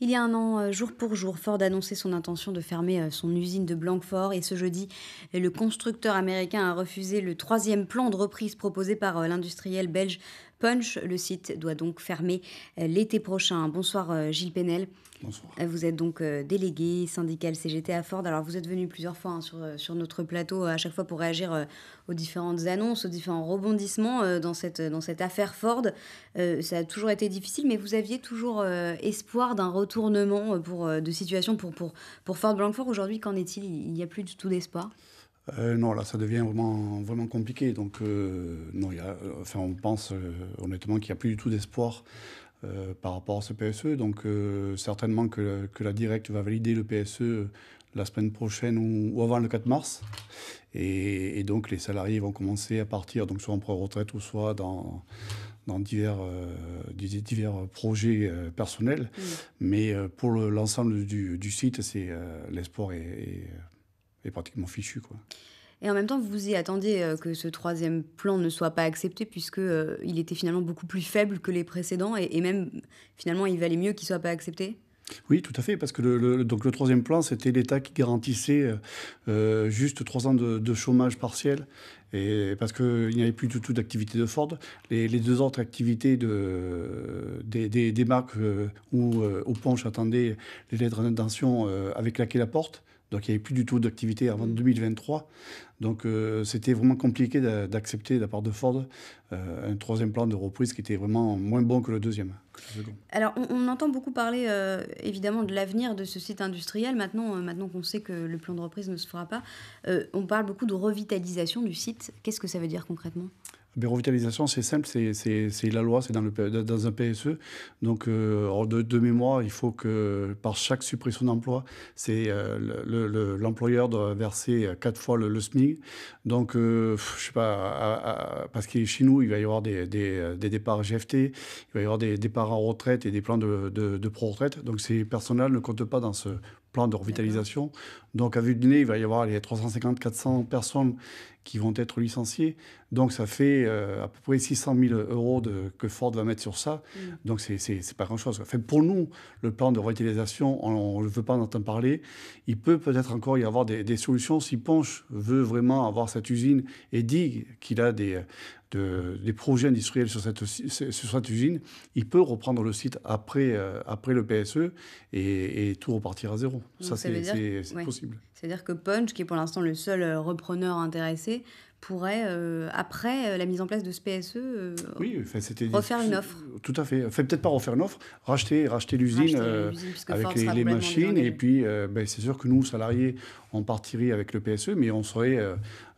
Il y a un an, euh, jour pour jour, Ford annonçait son intention de fermer euh, son usine de Blanquefort et ce jeudi, le constructeur américain a refusé le troisième plan de reprise proposé par euh, l'industriel belge Punch. Le site doit donc fermer euh, l'été prochain. Bonsoir euh, Gilles Penel. Bonsoir. Euh, vous êtes donc délégué syndical CGT à Ford. Alors vous êtes venu plusieurs fois hein, sur, sur, notre plateau à chaque fois pour réagir aux différentes annonces, aux différents rebondissements dans, cette, dans cette affaire Ford. ça a toujours été difficile, mais vous aviez toujours espoir d'un retournement pour, de situation pour, pour, pour Ford Blancfort. Aujourd'hui, qu'en est-il Il n'y a plus du tout d'espoir euh, non, là, ça devient vraiment, vraiment compliqué. Donc, euh, non, y a, enfin, on pense euh, honnêtement qu'il n'y a plus du tout d'espoir par rapport à ce PSE. Donc, certainement que, la directe va valider le PSE la semaine prochaine ou, avant le 4 mars. Et, donc, les salariés vont commencer à partir, donc soit en retraite ou soit dans dans divers, divers projets personnels. Mmh. Mais pour l'ensemble du, site, c'est l'espoir est pratiquement fichu. Quoi. Et en même temps, vous vous y attendiez euh, que ce troisième plan ne soit pas accepté, puisqu'il euh, était finalement beaucoup plus faible que les précédents, et, et même finalement, il valait mieux qu'il ne soit pas accepté oui, tout à fait, parce que le, donc le troisième plan, c'était l'État qui garantissait euh, euh, juste trois ans de, chômage partiel, et parce qu'il n'y avait plus du tout d'activité de Ford. Les, deux autres activités de, des, marques euh, où euh, attendait les lettres d'intention avec laquelle la porte, donc il n'y avait plus du tout d'activité avant 2023. Mmh. Donc c'était vraiment compliqué d'accepter de la part de Ford un troisième plan de reprise qui était vraiment moins bon que le deuxième. Alors, on, entend beaucoup parler euh, évidemment de l'avenir de ce site industriel. Maintenant, euh, maintenant qu'on sait que le plan de reprise ne se fera pas, euh, on parle beaucoup de revitalisation du site. Qu'est-ce que ça veut dire concrètement mais revitalisation, c'est simple, c'est la loi, c'est dans, dans, un PSE. Donc, euh, de, mémoire, il faut que par chaque suppression d'emploi, c'est euh, l'employeur doit verser euh, quatre fois le, SMIG. Donc, je je sais pas, parce que chez nous, il va y avoir des, départs GFT, il va y avoir des départs en retraite et des plans de, pro-retraite. Donc, ces personnels ne comptent pas dans ce plan de revitalisation. Donc, à vue de nez, il va y avoir les 350-400 personnes qui vont être licenciés. Donc ça fait euh, à peu près 600 000 euros de, que Ford va mettre sur ça. Mm. Donc c'est, c'est, pas grand-chose. Enfin, pour nous, le plan de réutilisation, on ne veut pas en entendre parler. Il peut peut-être encore y avoir des, des, solutions si Ponche veut vraiment avoir cette usine et dit qu'il a des, des projets industriels sur cette, usine, il peut reprendre le site après, euh, après le PSE et, tout repartir à zéro. ça, c'est possible. C'est-à-dire que Punch, qui est pour l'instant le seul euh, repreneur intéressé, pourrait, euh, après euh, la mise en place de ce PSE, euh, oui, enfin, refaire une offre. Tout à fait. Enfin, peut-être pas refaire une offre, racheter, racheter l'usine avec les, machines. Et puis, ben, c'est sûr que nous, salariés, on partirait avec le PSE, mais on serait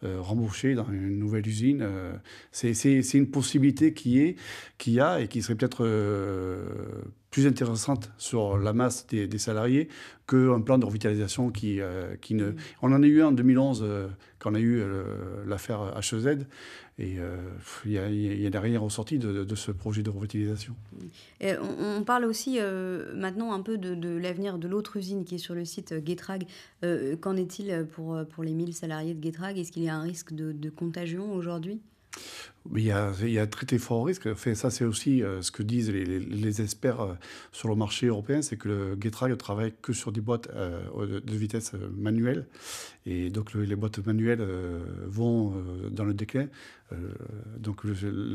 remboursé dans une nouvelle usine. c'est une possibilité qui est, qui a et qui serait peut-être plus intéressante sur la masse des, salariés qu'un plan de revitalisation qui, euh, qui ne... Mm. On en a eu un en 2011 euh, quand on a eu euh, l'affaire HEZ et il y a, a, rien ressorti de, ce projet de revitalisation. Mm. on, parle aussi maintenant un peu de, l'avenir de l'autre usine qui est sur le site Getrag. qu'en est-il pour, pour les 1000 salariés de Getrag Est-ce qu'il y a un risque de, de contagion aujourd'hui il y, a, il y a très, fort risque. Enfin, ça, c'est aussi euh, ce que disent les, les, experts euh, sur le marché européen, c'est que le Getrag ne travaille que sur des boîtes euh, de vitesse manuelle. Et donc, les boîtes manuelles vont dans le déclin. donc, le,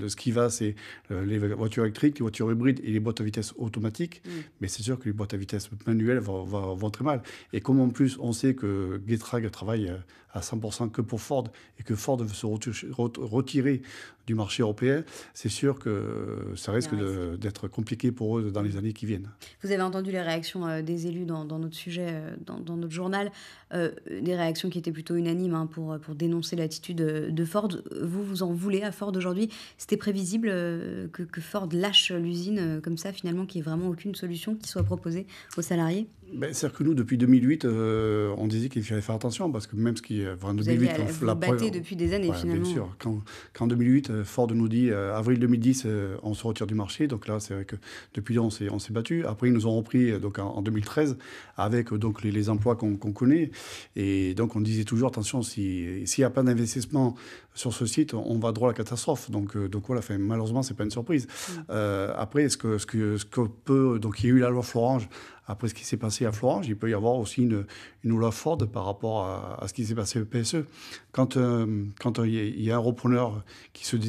ce qui va, c'est les voitures électriques, les voitures hybrides et les boîtes à vitesse automatique. Mm. Mais c'est sûr que les boîtes à vitesse manuelle vont, vont, vont, très mal. Et comme en plus, on sait que Getrag travaille à 100% que pour Ford et que Ford veut se retirer du marché européen, c'est sûr que ça risque d'être compliqué pour eux dans les années qui viennent. Vous avez entendu les réactions euh, des élus dans, notre sujet, euh, dans, notre journal, euh, des réactions qui étaient plutôt unanimes hein, pour, pour dénoncer l'attitude de Ford. Vous, vous en voulez à Ford aujourd'hui C'était prévisible que, que Ford lâche l'usine comme ça, finalement, qu'il n'y ait vraiment aucune solution qui soit proposée aux salariés ben, c'est-à-dire que nous, depuis 2008, euh, on disait qu'il fallait faire attention, parce que même ce qui. Enfin, 2008, vous, avez, quand la depuis des années, finalement. – finalement. Bien sûr. Quand, quand 2008, euh, Ford nous dit euh, avril 2010, on se retire du marché. Donc là, c'est vrai que depuis là, on s'est, on battu. Après, ils nous ont repris donc, en, 2013 avec donc, les, emplois qu'on, connaît. Et donc, on disait toujours attention, s'il y a pas d'investissement sur ce site, on va droit à la catastrophe. Donc, donc voilà, fait, malheureusement, ce n'est pas une surprise. Mm. après, ce que, ce que, ce que peut. Donc, il y a eu la loi Florange après ce qui s'est passé à Florence, il peut y avoir aussi une, une Olaf Ford par rapport à, ce qui s'est passé au PSE. Quand euh, euh, il quand, il y a un repreneur qui se dit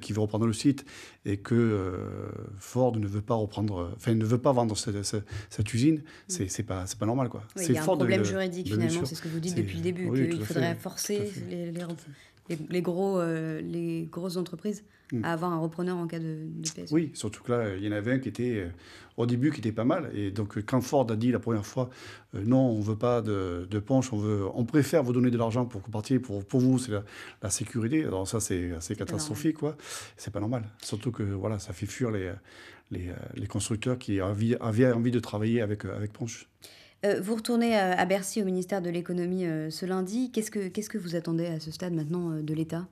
qui veut reprendre le site, et que euh, Ford ne veut pas reprendre, enfin ne veut pas vendre cette, usine, mm. c'est n'est pas, pas normal quoi. y c'est un problème juridique finalement, c'est ce que vous dites depuis le début, qu'il faudrait forcer les, les, les, gros, euh, les grosses entreprises avaient hmm. à avoir un repreneur en cas de, de e. Oui, surtout que là, il y en avait un qui était, euh, au début, qui était pas mal. Et donc, euh, quand Ford a dit la première fois, non, on ne veut pas de, de on, veut, on préfère vous donner de l'argent pour que vous partiez, pour, vous, c'est la, sécurité. Alors ça, c'est assez catastrophique, quoi. C'est pas normal. Surtout que, voilà, ça fait fuir les, constructeurs qui avaient envie de travailler avec, avec euh, vous retournez à, Bercy au ministère de l'économie euh, ce lundi. Qu'est-ce que, qu'est-ce que vous attendez à ce stade maintenant euh, de l'État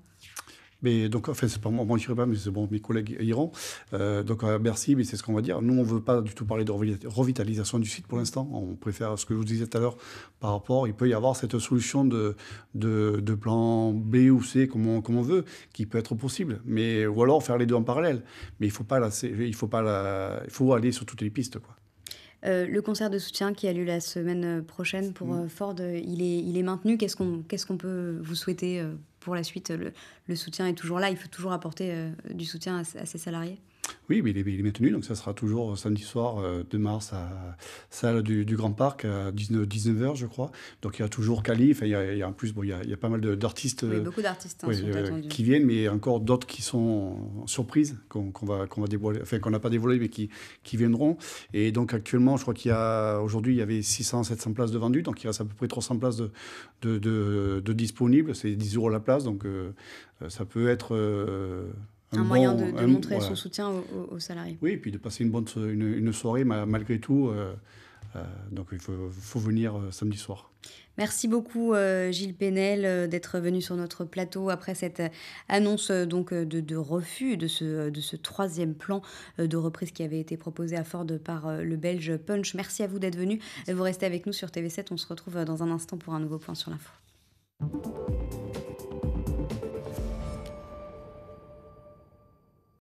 mais donc, enfin, c'est pas moi, moi je pas, mais c'est bon, mes collègues iront. donc, à Bercy, mais c'est ce qu'on va dire. Nous, on veut pas du tout parler de revitalisation du site pour l'instant. On préfère ce que je vous disais tout à l'heure par rapport, il peut y avoir cette solution de, de, plan B ou C, comme on, comme on, veut, qui peut être possible. Mais, ou alors faire les deux en parallèle. Mais il faut pas il faut pas il faut aller sur toutes les pistes, quoi. Euh, le concert de soutien qui a lieu la semaine euh, prochaine pour mm. euh, Ford, il est, maintenu. Qu'est-ce qu'on peut vous souhaiter pour la suite le, soutien est toujours là, il faut toujours apporter du soutien à, à ses salariés oui, mais il est, maintenu, donc ça sera toujours samedi soir euh, de 2 mars à salle du, Grand Parc à 19, h je crois. Donc il y a toujours Cali, il, y a, en plus, bon, il, y a, pas mal d'artistes. Euh, beaucoup d'artistes hein, euh, qui viennent, mais encore d'autres qui sont surprises, qu'on va, qu'on va dévoiler, enfin qu'on n'a pas dévoilé, mais qui, qui viendront. Et donc actuellement, je crois qu'il y a, aujourd'hui, il y avait 600, 700 places de vendues, donc il reste à peu près 300 places de, de, disponibles. C'est 10 euros la place, donc ça peut être un, moyen de, montrer son soutien aux, salariés. Oui, et puis de passer une bonne une, soirée malgré tout. Euh, euh, donc il faut, venir euh, samedi soir. Merci beaucoup Gilles Pénel d'être venu sur notre plateau après cette annonce donc de, refus de ce, de ce, troisième plan de reprise qui avait été proposé à Ford par le Belge Punch. Merci à vous d'être venu. Vous restez avec nous sur TV7. On se retrouve dans un instant pour un nouveau point sur l'info.